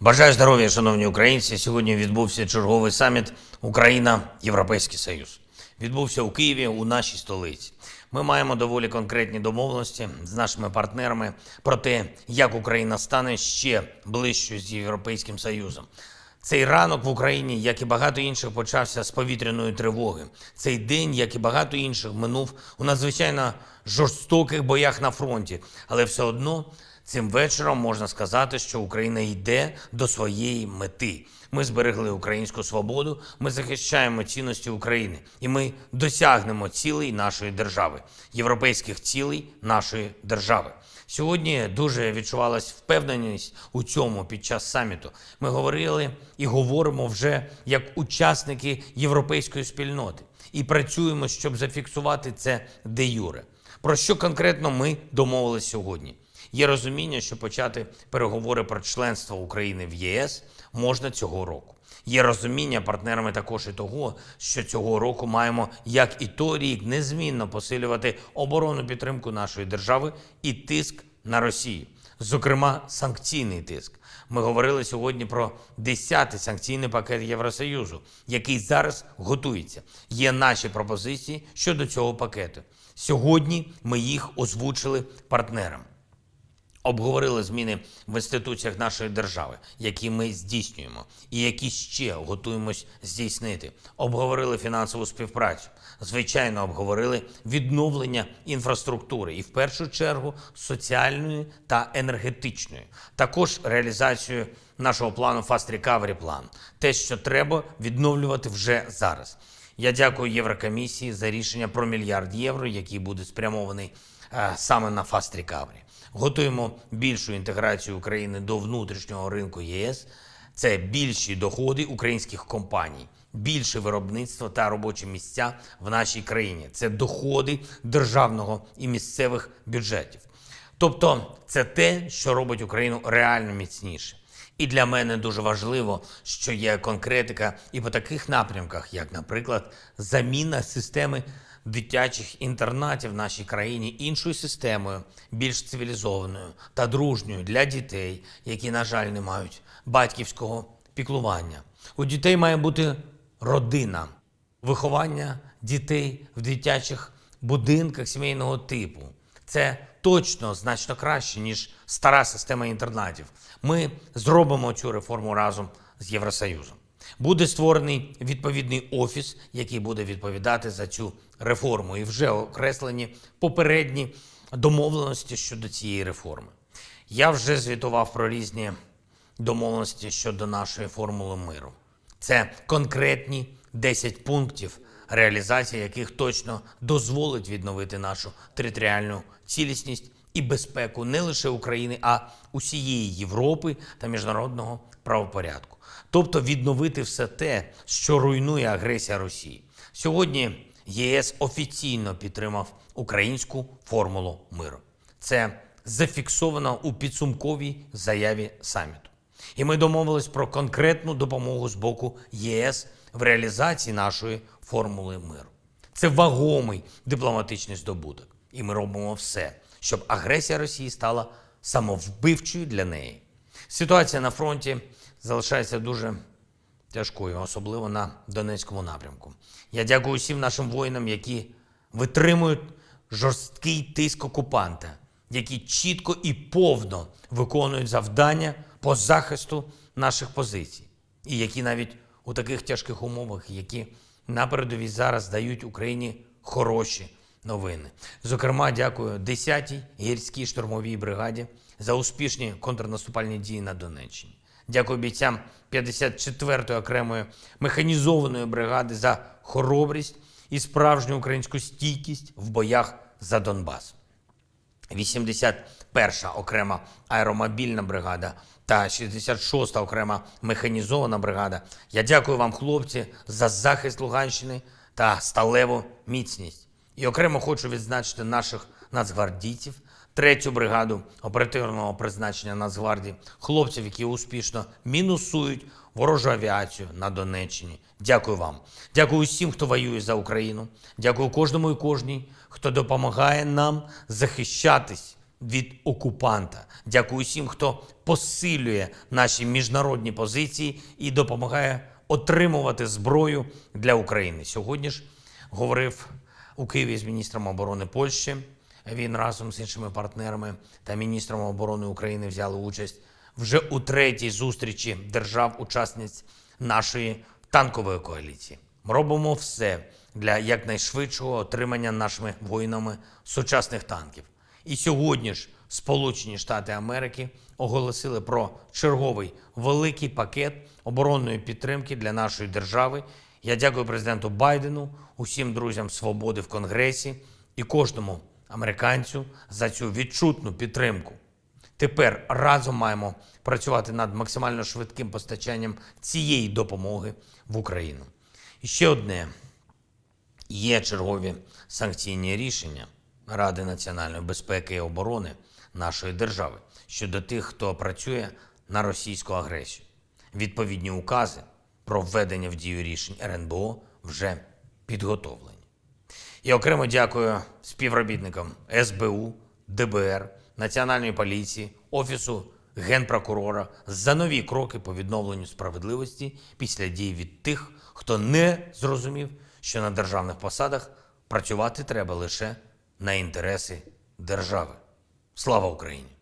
Бажаю здоров'я, шановні українці. Сьогодні відбувся черговий саміт Україна, Європейський Союз. Відбувся у Києві у нашій столиці. Ми маємо доволі конкретні домовленості з нашими партнерами про те, як Україна стане ще ближчою з європейським союзом. Цей ранок в Україні, як і багато інших, почався з повітряної тривоги. Цей день, як і багато інших, минув у надзвичайно жорстоких боях на фронті, але все одно Цим вечором можна сказати, що Україна йде до своєї мети. Ми зберегли українську свободу, ми захищаємо цінності України, і ми досягнемо цілей нашої держави, європейських цілей нашої держави. Сьогодні дуже відчувалась впевненість у цьому під час саміту. Ми говорили і говоримо вже як учасники європейської спільноти і працюємо, щоб зафіксувати це де юре. Про що конкретно ми домовилися сьогодні? Є розуміння, що почати переговори про членство України в ЄС можна цього року. Є розуміння партнерами також і того, що цього року маємо, як і той рік, незмінно посилювати оборонну підтримку нашої держави і тиск на Росію, зокрема санкційний тиск. Ми говорили сьогодні про 10-й санкційний пакет Євросоюзу, який зараз готується. Є наші пропозиції щодо цього пакету. Сьогодні ми їх озвучили партнерам обговорили зміни в інституціях нашої держави, які ми здійснюємо, і які ще готуємось здійснити. Обговорили фінансову співпрацю. Звичайно, обговорили відновлення інфраструктури і в першу чергу соціальної та енергетичної. Також реалізацію нашого плану Fast Recovery Plan. те, що треба відновлювати вже зараз. Я дякую Єврокомісії за рішення про мільярд євро, який буде спрямований е, саме на Fast Recovery. Готуємо більшу інтеграцію України до внутрішнього ринку ЄС. Це більші доходи українських компаній, більше виробництва та робочі місця в нашій країні. Це доходи державного і місцевих бюджетів. Тобто, це те, що робить Україну реально міцніше. І для мене дуже важливо, що є конкретика і по таких напрямках, як, наприклад, заміна системи дитячих інтернатів в нашій країні іншою системою, більш цивілізованою та дружньою для дітей, які, на жаль, не мають батьківського піклування. У дітей має бути родина, виховання дітей в дитячих будинках сімейного типу. Це точно значно краще ніж стара система інтернатів. Ми зробимо цю реформу разом з Євросоюзом. Буде створений відповідний офіс, який буде відповідати за цю реформу, і вже окреслені попередні домовленості щодо цієї реформи. Я вже звітував про різні домовленості щодо нашої формули миру. Це конкретні 10 пунктів, реалізація яких точно дозволить відновити нашу територіальну цілісність і безпеку не лише України, а усієї Європи та міжнародного правопорядку. Тобто відновити все те, що руйнує агресія Росії. Сьогодні ЄС офіційно підтримав українську формулу миру. Це зафіксовано у підсумковій заяві саміту. І ми домовились про конкретну допомогу з боку ЄС в реалізації нашої формули миру. Це вагомий дипломатичний здобуток, і ми робимо все, щоб агресія Росії стала самовбивчою для неї. Ситуація на фронті залишається дуже тяжкою, особливо на Донецькому напрямку. Я дякую усім нашим воїнам, які витримують жорсткий тиск окупанта, які чітко і повно виконують завдання по захисту наших позицій, і які навіть у таких тяжких умовах, які на передовій зараз дають Україні хороші новини. Зокрема, дякую 10-й гірській штурмовій бригаді за успішні контрнаступальні дії на Донеччині. Дякую бійцям 54-ї окремої механізованої бригади за хоробрість і справжню українську стійкість в боях за Донбас. 81-ша окрема аеромобільна бригада та 66-та окрема механізована бригада. Я дякую вам, хлопці, за захист Луганщини та сталеву міцність. І окремо хочу відзначити наших нацгвардійців, третю бригаду оперативного призначення Нацгвардії, хлопців, які успішно мінусують ворожу авіацію на Донеччині. Дякую вам. Дякую усім, хто воює за Україну. Дякую кожному і кожній, хто допомагає нам захищатись від окупанта. Дякую усім, хто посилює наші міжнародні позиції і допомагає отримувати зброю для України. Сьогодні ж говорив у Києві з міністром оборони Польщі. Він разом з іншими партнерами та міністром оборони України взяли участь вже у третій зустрічі держав-учасниць нашої танкової коаліції. Робимо все для якнайшвидшого отримання нашими воїнами сучасних танків. І сьогодні ж Сполучені Штати Америки оголосили про черговий великий пакет оборонної підтримки для нашої держави, я дякую президенту Байдену, усім друзям свободи в Конгресі і кожному американцю за цю відчутну підтримку. Тепер разом маємо працювати над максимально швидким постачанням цієї допомоги в Україну. І ще одне є чергові санкційні рішення Ради національної безпеки і оборони нашої держави щодо тих, хто працює на російську агресію. Відповідні укази про введення в дію рішень РНБО вже підготовлені. І окремо дякую співробітникам СБУ, ДБР, Національної поліції, Офісу Генпрокурора за нові кроки по відновленню справедливості після дій від тих, хто не зрозумів, що на державних посадах працювати треба лише на інтереси держави. Слава Україні!